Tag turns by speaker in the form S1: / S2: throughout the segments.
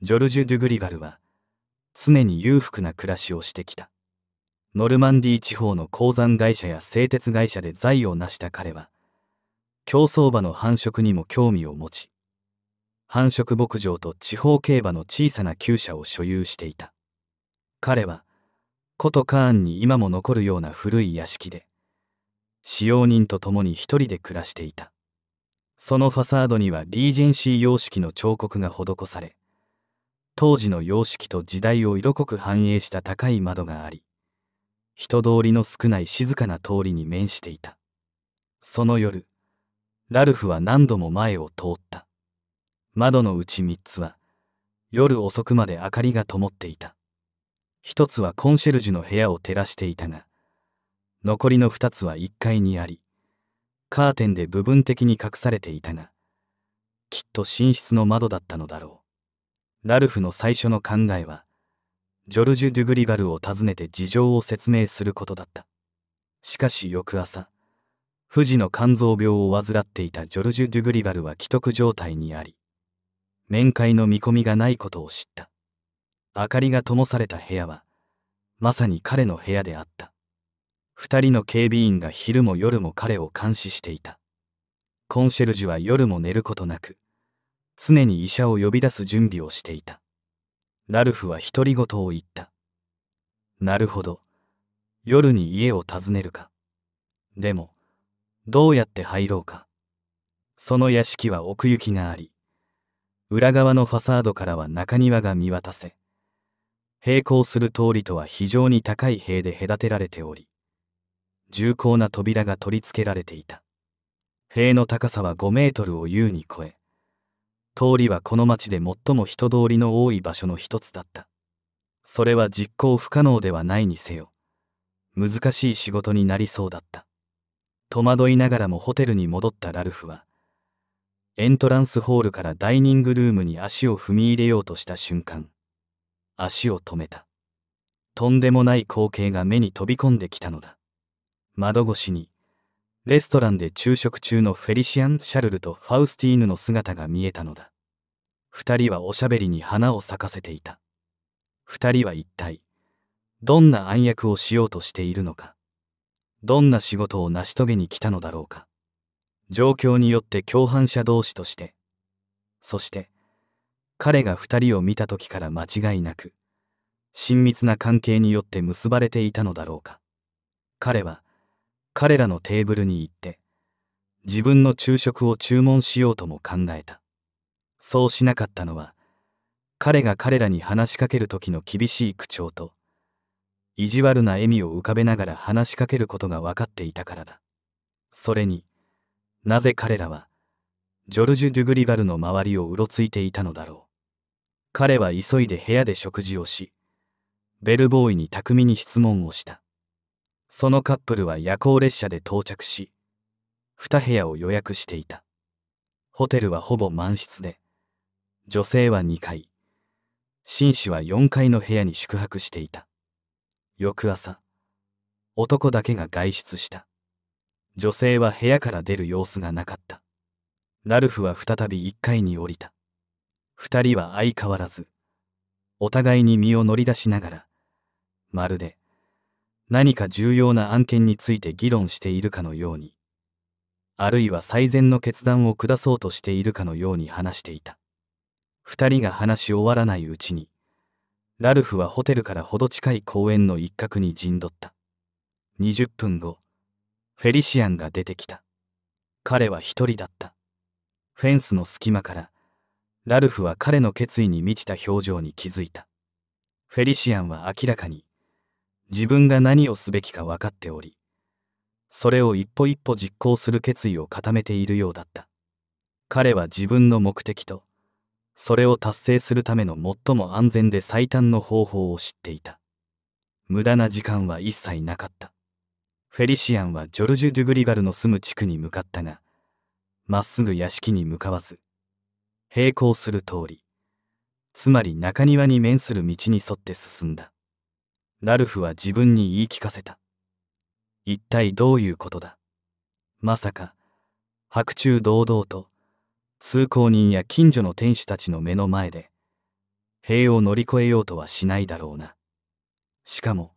S1: ジョルジュ・デュグリガルは常に裕福な暮らしをしてきたノルマンディー地方の鉱山会社や製鉄会社で財を成した彼は競走馬の繁殖にも興味を持ち繁殖牧場と地方競馬の小さな厩舎を所有していた彼は古都カーンに今も残るような古い屋敷で使用人と共に一人で暮らしていたそのファサードにはリージェンシー様式の彫刻が施され当時の様式と時代を色濃く反映した高い窓があり人通りの少ない静かな通りに面していたその夜ラルフは何度も前を通った窓のうち3つは夜遅くまで明かりが灯っていた1つはコンシェルジュの部屋を照らしていたが残りの2つは1階にありカーテンで部分的に隠されていたがきっと寝室の窓だったのだろうラルフの最初の考えは、ジョルジュ・デュグリバルを訪ねて事情を説明することだった。しかし翌朝、富士の肝臓病を患っていたジョルジュ・デュグリバルは危篤状態にあり、面会の見込みがないことを知った。明かりが灯された部屋は、まさに彼の部屋であった。二人の警備員が昼も夜も彼を監視していた。コンシェルジュは夜も寝ることなく、常に医者を呼び出す準備をしていた。ラルフは独り言を言った。なるほど。夜に家を訪ねるか。でも、どうやって入ろうか。その屋敷は奥行きがあり、裏側のファサードからは中庭が見渡せ、並行する通りとは非常に高い塀で隔てられており、重厚な扉が取り付けられていた。塀の高さは5メートルを優に超え、通りはこの町で最も人通りの多い場所の一つだったそれは実行不可能ではないにせよ難しい仕事になりそうだった戸惑いながらもホテルに戻ったラルフはエントランスホールからダイニングルームに足を踏み入れようとした瞬間足を止めたとんでもない光景が目に飛び込んできたのだ窓越しにレストランで昼食中のフェリシアン・シャルルとファウスティーヌの姿が見えたのだ。二人はおしゃべりに花を咲かせていた。二人は一体、どんな暗躍をしようとしているのか。どんな仕事を成し遂げに来たのだろうか。状況によって共犯者同士として、そして、彼が二人を見た時から間違いなく、親密な関係によって結ばれていたのだろうか。彼は、彼らのテーブルに行って自分の昼食を注文しようとも考えたそうしなかったのは彼が彼らに話しかける時の厳しい口調と意地悪な笑みを浮かべながら話しかけることが分かっていたからだそれになぜ彼らはジョルジュ・デュグリバルの周りをうろついていたのだろう彼は急いで部屋で食事をしベルボーイに巧みに質問をしたそのカップルは夜行列車で到着し二部屋を予約していたホテルはほぼ満室で女性は二階紳士は四階の部屋に宿泊していた翌朝男だけが外出した女性は部屋から出る様子がなかったラルフは再び一階に降りた二人は相変わらずお互いに身を乗り出しながらまるで何か重要な案件について議論しているかのようにあるいは最善の決断を下そうとしているかのように話していた2人が話し終わらないうちにラルフはホテルからほど近い公園の一角に陣取った20分後フェリシアンが出てきた彼は一人だったフェンスの隙間からラルフは彼の決意に満ちた表情に気づいたフェリシアンは明らかに自分が何をすべきか分かっておりそれを一歩一歩実行する決意を固めているようだった彼は自分の目的とそれを達成するための最も安全で最短の方法を知っていた無駄な時間は一切なかったフェリシアンはジョルジュ・デュグリバルの住む地区に向かったがまっすぐ屋敷に向かわず並行する通りつまり中庭に面する道に沿って進んだラルフは自分に言い聞かせた。一体どういうことだまさか、白昼堂々と、通行人や近所の天使たちの目の前で、塀を乗り越えようとはしないだろうな。しかも、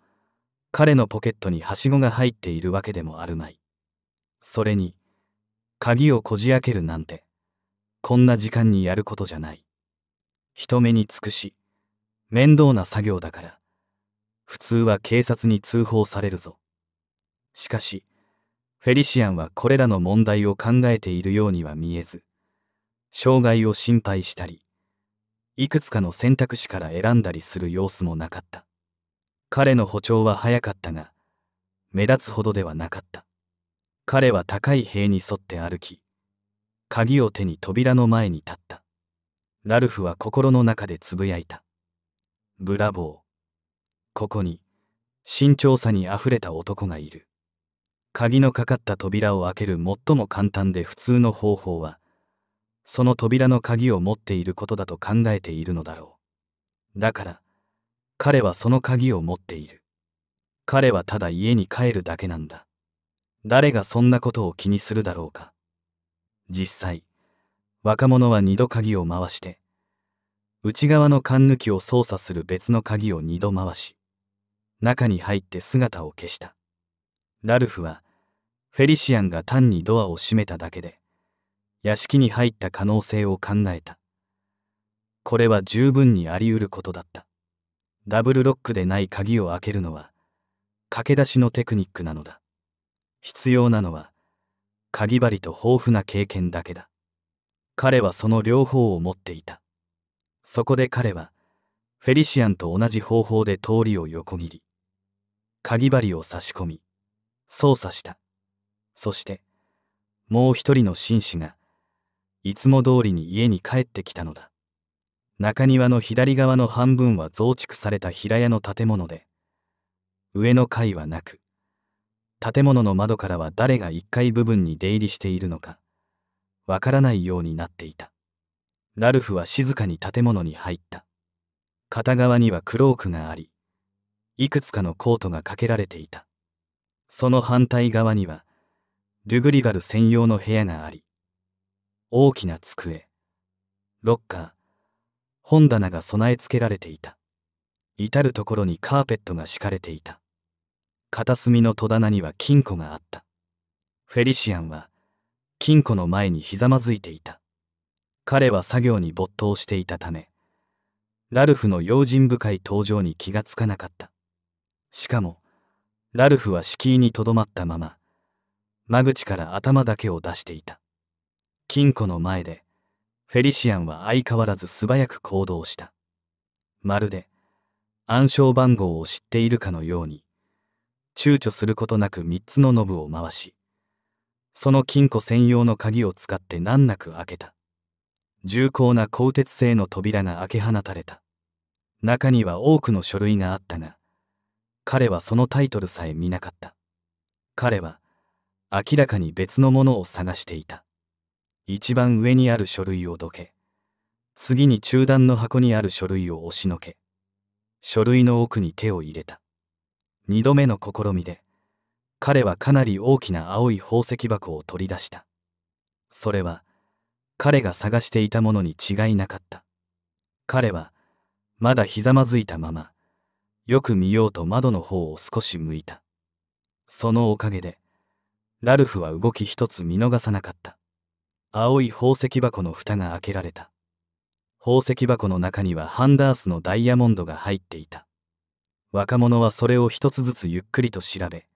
S1: 彼のポケットにはしごが入っているわけでもあるまい。それに、鍵をこじ開けるなんて、こんな時間にやることじゃない。人目につくし、面倒な作業だから、普通は警察に通報されるぞ。しかし、フェリシアンはこれらの問題を考えているようには見えず、障害を心配したり、いくつかの選択肢から選んだりする様子もなかった。彼の歩調は早かったが、目立つほどではなかった。彼は高い塀に沿って歩き、鍵を手に扉の前に立った。ラルフは心の中でつぶやいた。ブラボー。ここに慎重さにあふれた男がいる鍵のかかった扉を開ける最も簡単で普通の方法はその扉の鍵を持っていることだと考えているのだろうだから彼はその鍵を持っている彼はただ家に帰るだけなんだ誰がそんなことを気にするだろうか実際若者は2度鍵を回して内側の缶抜きを操作する別の鍵を2度回し中に入って姿を消したラルフはフェリシアンが単にドアを閉めただけで屋敷に入った可能性を考えたこれは十分にありうることだったダブルロックでない鍵を開けるのは駆け出しのテクニックなのだ必要なのは鍵針と豊富な経験だけだ彼はその両方を持っていたそこで彼はフェリシアンと同じ方法で通りを横切り鍵針を差し込み操作したそしてもう一人の紳士がいつも通りに家に帰ってきたのだ中庭の左側の半分は増築された平屋の建物で上の階はなく建物の窓からは誰が1階部分に出入りしているのかわからないようになっていたラルフは静かに建物に入った片側にはクロークがありいくつかのコートがかけられていたその反対側にはルグリガル専用の部屋があり大きな机ロッカー本棚が備え付けられていた至る所にカーペットが敷かれていた片隅の戸棚には金庫があったフェリシアンは金庫の前にひざまずいていた彼は作業に没頭していたためラルフの用心深い登場に気がつかなかったしかもラルフは敷居にとどまったまま間口から頭だけを出していた金庫の前でフェリシアンは相変わらず素早く行動したまるで暗証番号を知っているかのように躊躇することなく3つのノブを回しその金庫専用の鍵を使って難なく開けた重厚な鋼鉄製の扉が開け放たれた中には多くの書類があったが彼はそのタイトルさえ見なかった彼は明らかに別のものを探していた一番上にある書類をどけ次に中段の箱にある書類を押しのけ書類の奥に手を入れた二度目の試みで彼はかなり大きな青い宝石箱を取り出したそれは彼が探していたものに違いなかった彼はまだひざまずいたままよく見ようと窓の方を少し向いた。そのおかげで、ラルフは動き一つ見逃さなかった。青い宝石箱の蓋が開けられた。宝石箱の中にはハンダースのダイヤモンドが入っていた。若者はそれを一つずつゆっくりと調べ、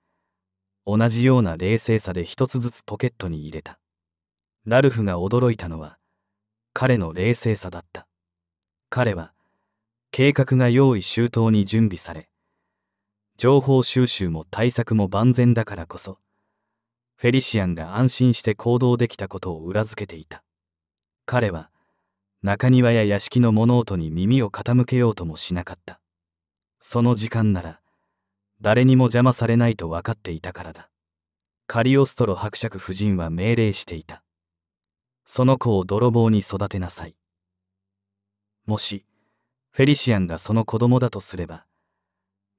S1: 同じような冷静さで一つずつポケットに入れた。ラルフが驚いたのは、彼の冷静さだった。彼は、計画が用意周到に準備され情報収集も対策も万全だからこそフェリシアンが安心して行動できたことを裏付けていた彼は中庭や屋敷の物音に耳を傾けようともしなかったその時間なら誰にも邪魔されないと分かっていたからだカリオストロ伯爵夫人は命令していたその子を泥棒に育てなさいもしフェリシアンがその子供だとすれば、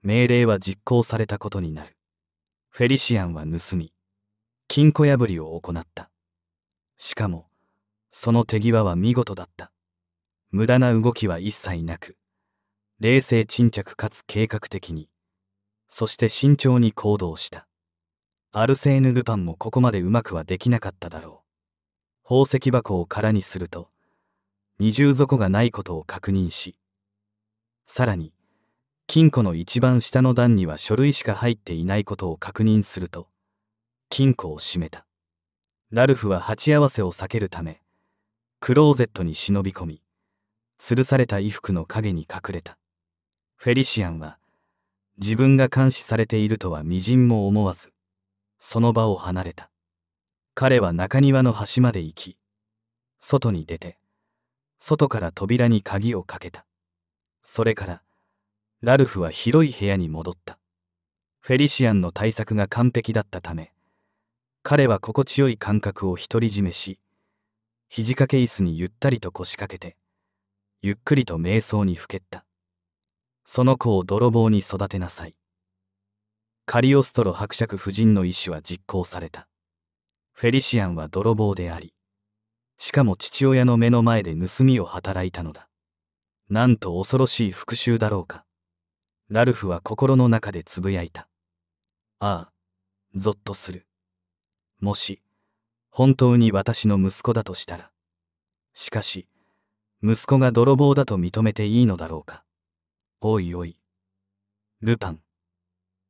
S1: 命令は実行されたことになる。フェリシアンは盗み、金庫破りを行った。しかも、その手際は見事だった。無駄な動きは一切なく、冷静沈着かつ計画的に、そして慎重に行動した。アルセーヌ・ルパンもここまでうまくはできなかっただろう。宝石箱を空にすると、二重底がないことを確認し、さらに金庫の一番下の段には書類しか入っていないことを確認すると金庫を閉めたラルフは鉢合わせを避けるためクローゼットに忍び込み吊るされた衣服の影に隠れたフェリシアンは自分が監視されているとは微塵も思わずその場を離れた彼は中庭の端まで行き外に出て外から扉に鍵をかけたそれからラルフは広い部屋に戻ったフェリシアンの対策が完璧だったため彼は心地よい感覚を独り占めし肘掛け椅子にゆったりと腰掛けてゆっくりと瞑想にふけったその子を泥棒に育てなさいカリオストロ伯爵夫人の意思は実行されたフェリシアンは泥棒でありしかも父親の目の前で盗みを働いたのだなんと恐ろしい復讐だろうか。ラルフは心の中でつぶやいた。ああ、ぞっとする。もし、本当に私の息子だとしたら。しかし、息子が泥棒だと認めていいのだろうか。おいおい。ルパン。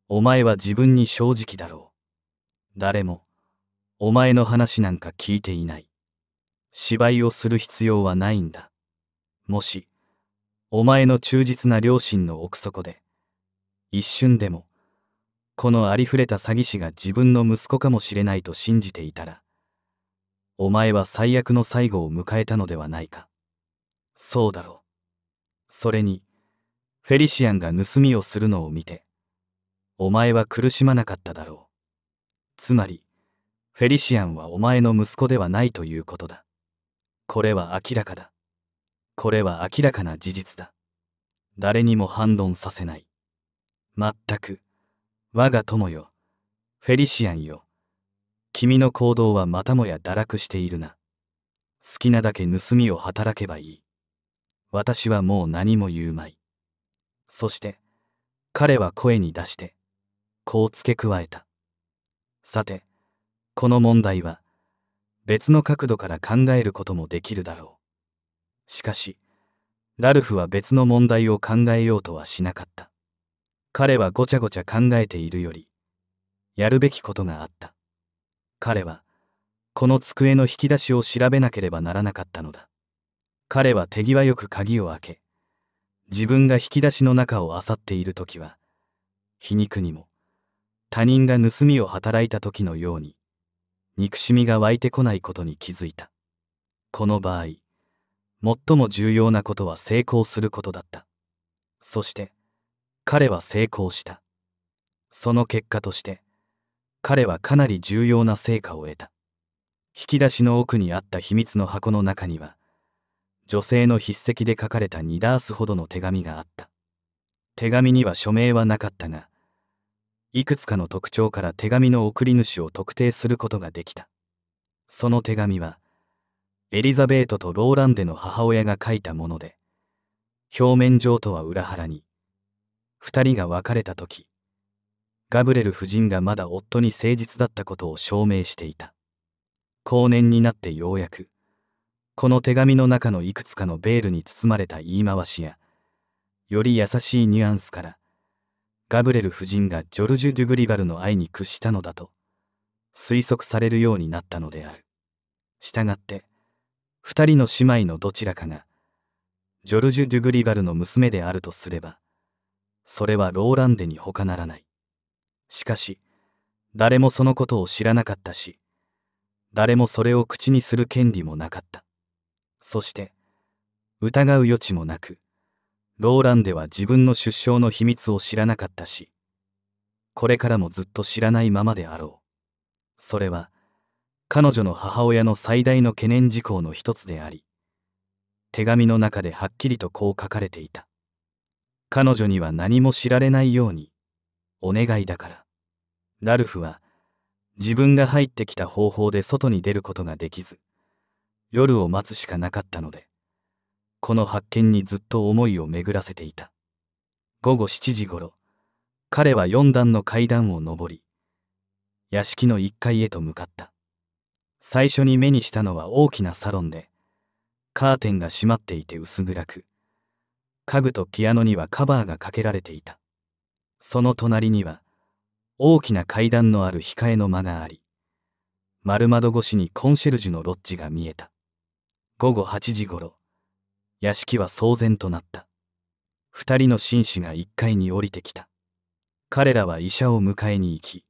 S1: お前は自分に正直だろう。誰も、お前の話なんか聞いていない。芝居をする必要はないんだ。もし、お前の忠実な両親の奥底で一瞬でもこのありふれた詐欺師が自分の息子かもしれないと信じていたらお前は最悪の最後を迎えたのではないかそうだろうそれにフェリシアンが盗みをするのを見てお前は苦しまなかっただろうつまりフェリシアンはお前の息子ではないということだこれは明らかだこれは明らかな事実だ。誰にも反論させない。まったく、我が友よ、フェリシアンよ、君の行動はまたもや堕落しているな。好きなだけ盗みを働けばいい。私はもう何も言うまい。そして、彼は声に出して、こう付け加えた。さて、この問題は、別の角度から考えることもできるだろう。しかしラルフは別の問題を考えようとはしなかった彼はごちゃごちゃ考えているよりやるべきことがあった彼はこの机の引き出しを調べなければならなかったのだ彼は手際よく鍵を開け自分が引き出しの中を漁っている時は皮肉にも他人が盗みを働いた時のように憎しみが湧いてこないことに気づいたこの場合最も重要なことは成功することだったそして彼は成功したその結果として彼はかなり重要な成果を得た引き出しの奥にあった秘密の箱の中には女性の筆跡で書かれた2ダースほどの手紙があった手紙には署名はなかったがいくつかの特徴から手紙の送り主を特定することができたその手紙はエリザベートとローランデの母親が書いたもので表面上とは裏腹に2人が別れた時ガブレル夫人がまだ夫に誠実だったことを証明していた後年になってようやくこの手紙の中のいくつかのベールに包まれた言い回しやより優しいニュアンスからガブレル夫人がジョルジュ・デュグリバルの愛に屈したのだと推測されるようになったのである。したがって2人の姉妹のどちらかがジョルジュ・デュグリバルの娘であるとすればそれはローランデに他ならないしかし誰もそのことを知らなかったし誰もそれを口にする権利もなかったそして疑う余地もなくローランデは自分の出生の秘密を知らなかったしこれからもずっと知らないままであろうそれは彼女の母親の最大の懸念事項の一つであり手紙の中ではっきりとこう書かれていた彼女には何も知られないようにお願いだからラルフは自分が入ってきた方法で外に出ることができず夜を待つしかなかったのでこの発見にずっと思いを巡らせていた午後7時ごろ彼は4段の階段を上り屋敷の1階へと向かった最初に目にしたのは大きなサロンでカーテンが閉まっていて薄暗く家具とピアノにはカバーがかけられていたその隣には大きな階段のある控えの間があり丸窓越しにコンシェルジュのロッジが見えた午後8時ごろ屋敷は騒然となった2人の紳士が1階に降りてきた彼らは医者を迎えに行き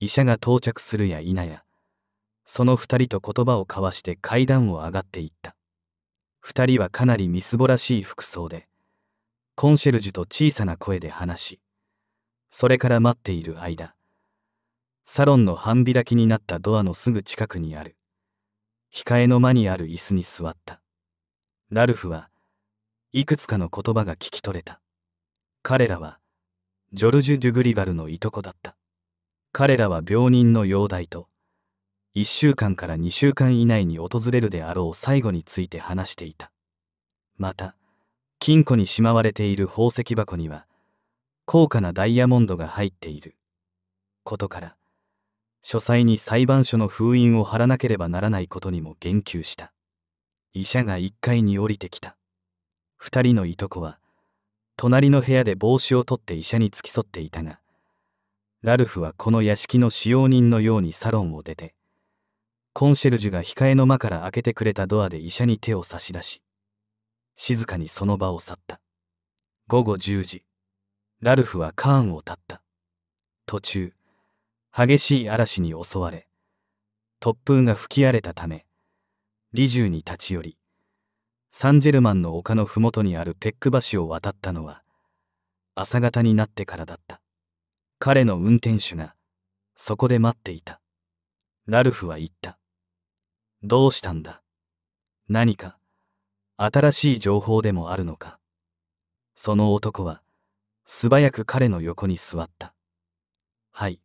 S1: 医者が到着するや否やその2人と言葉を交わして階段を上がっていった2人はかなりみすぼらしい服装でコンシェルジュと小さな声で話しそれから待っている間サロンの半開きになったドアのすぐ近くにある控えの間にある椅子に座ったラルフはいくつかの言葉が聞き取れた彼らはジョルジュ・デュグリバルのいとこだった彼らは病人の容体と1週間から2週間以内に訪れるであろう最後について話していたまた金庫にしまわれている宝石箱には高価なダイヤモンドが入っていることから書斎に裁判所の封印を貼らなければならないことにも言及した医者が1階に降りてきた2人のいとこは隣の部屋で帽子を取って医者に付き添っていたがラルフはこの屋敷の使用人のようにサロンを出てコンシェルジュが控えの間から開けてくれたドアで医者に手を差し出し静かにその場を去った午後10時ラルフはカーンを立った途中激しい嵐に襲われ突風が吹き荒れたためリジューに立ち寄りサンジェルマンの丘の麓にあるペック橋を渡ったのは朝方になってからだった彼の運転手がそこで待っていたラルフは言ったどうしたんだ何か新しい情報でもあるのかその男は素早く彼の横に座ったはい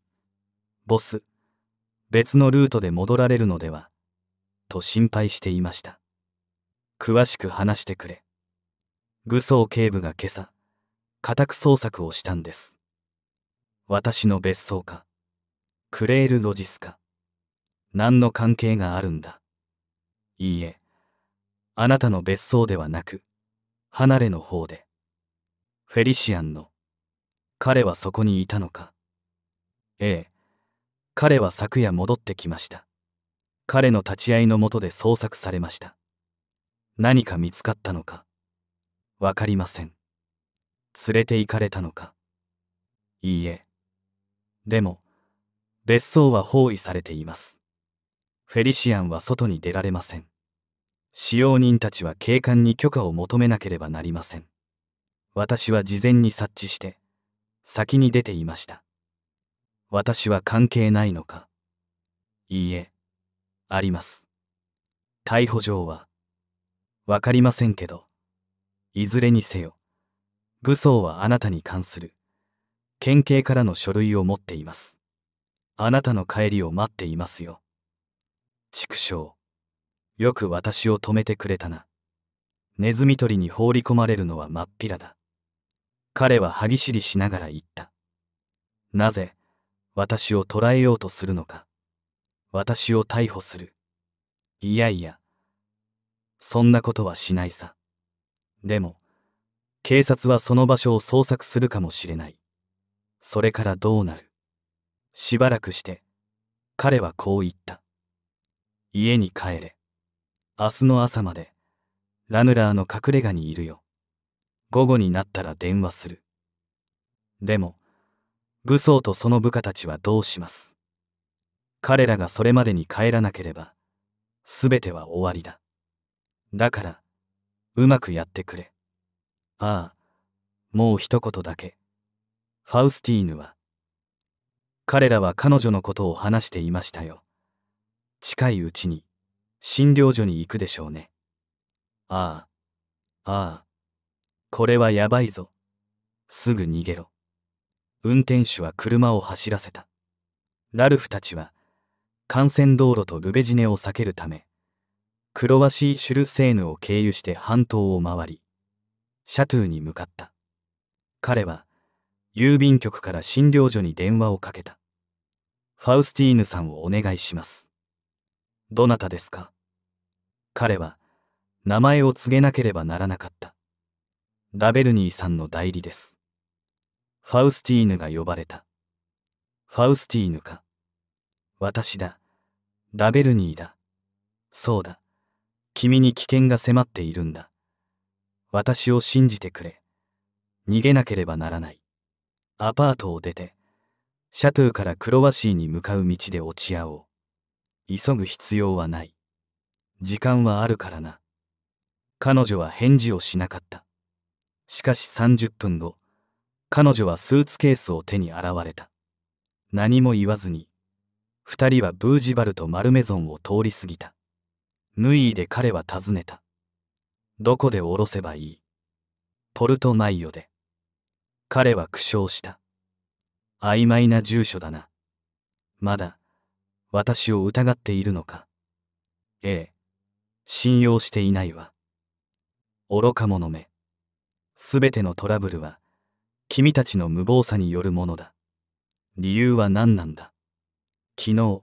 S1: ボス別のルートで戻られるのではと心配していました詳しく話してくれ愚僧警部が今朝家宅捜索をしたんです私の別荘かクレールロジスか何の関係があるんだいいえあなたの別荘ではなく離れの方でフェリシアンの彼はそこにいたのかええ彼は昨夜戻ってきました彼の立ち会いのもとで捜索されました何か見つかったのか分かりません連れて行かれたのかいいえでも別荘は包囲されていますフェリシアンは外に出られません。使用人たちは警官に許可を求めなければなりません。私は事前に察知して、先に出ていました。私は関係ないのか。いいえ、あります。逮捕状は、わかりませんけど、いずれにせよ、武装はあなたに関する、県警からの書類を持っています。あなたの帰りを待っていますよ。畜生。よく私を止めてくれたな。ネズミ捕りに放り込まれるのはまっぴらだ。彼は歯ぎしりしながら言った。なぜ、私を捕らえようとするのか。私を逮捕する。いやいや。そんなことはしないさ。でも、警察はその場所を捜索するかもしれない。それからどうなるしばらくして、彼はこう言った。家に帰れ。明日の朝まで、ラヌラーの隠れ家にいるよ。午後になったら電話する。でも、武装とその部下たちはどうします彼らがそれまでに帰らなければ、すべては終わりだ。だから、うまくやってくれ。ああ、もう一言だけ。ファウスティーヌは、彼らは彼女のことを話していましたよ。近いうちに診療所に行くでしょうね。ああ、ああ、これはやばいぞ。すぐ逃げろ。運転手は車を走らせた。ラルフたちは幹線道路とルベジネを避けるため、クロワシー・シュルセーヌを経由して半島を回り、シャトゥーに向かった。彼は郵便局から診療所に電話をかけた。ファウスティーヌさんをお願いします。どなたですか彼は名前を告げなければならなかったダベルニーさんの代理ですファウスティーヌが呼ばれたファウスティーヌか私だダベルニーだそうだ君に危険が迫っているんだ私を信じてくれ逃げなければならないアパートを出てシャトゥーからクロワシーに向かう道で落ち合おう急ぐ必要はない。時間はあるからな。彼女は返事をしなかった。しかし30分後、彼女はスーツケースを手に現れた。何も言わずに、二人はブージバルとマルメゾンを通り過ぎた。ヌイーで彼は尋ねた。どこで降ろせばいいポルトマイオで。彼は苦笑した。曖昧な住所だな。まだ、私を疑っているのか。ええ。信用していないわ。愚か者め。すべてのトラブルは、君たちの無謀さによるものだ。理由は何なんだ昨日、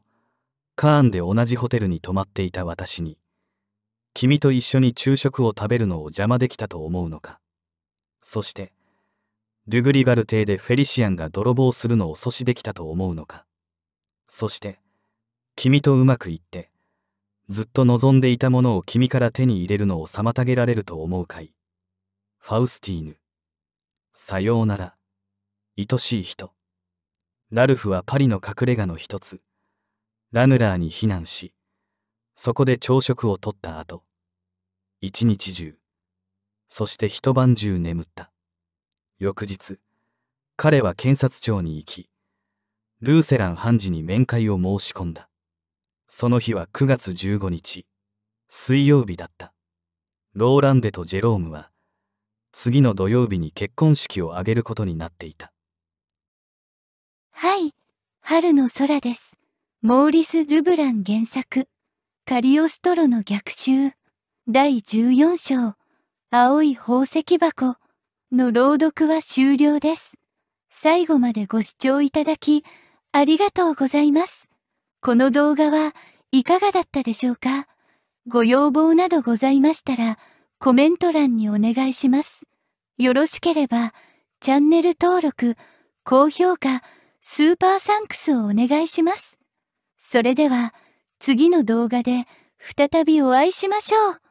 S1: カーンで同じホテルに泊まっていた私に、君と一緒に昼食を食べるのを邪魔できたと思うのか。そして、ルグリバル邸でフェリシアンが泥棒するのを阻止できたと思うのか。そして、君とうまくいってずっと望んでいたものを君から手に入れるのを妨げられると思うかいファウスティーヌさようなら愛しい人ラルフはパリの隠れ家の一つラヌラーに避難しそこで朝食をとった後一日中そして一晩中眠った翌日彼は検察庁に行きルーセラン判事に面会を申し込んだその日は9月15日、水曜日だった。ローランデとジェロームは、次の土曜日に結婚式を挙げることになっていた。はい、春の空です。モーリス・ルブラン原作、カリオストロの逆襲、第14章、青い宝石箱の朗読は終了です。最後までご視聴いただき、ありがとうございます。この動画はいかがだったでしょうかご要望などございましたら、コメント欄にお願いします。よろしければ、チャンネル登録、高評価、スーパーサンクスをお願いします。それでは、次の動画で再びお会いしましょう。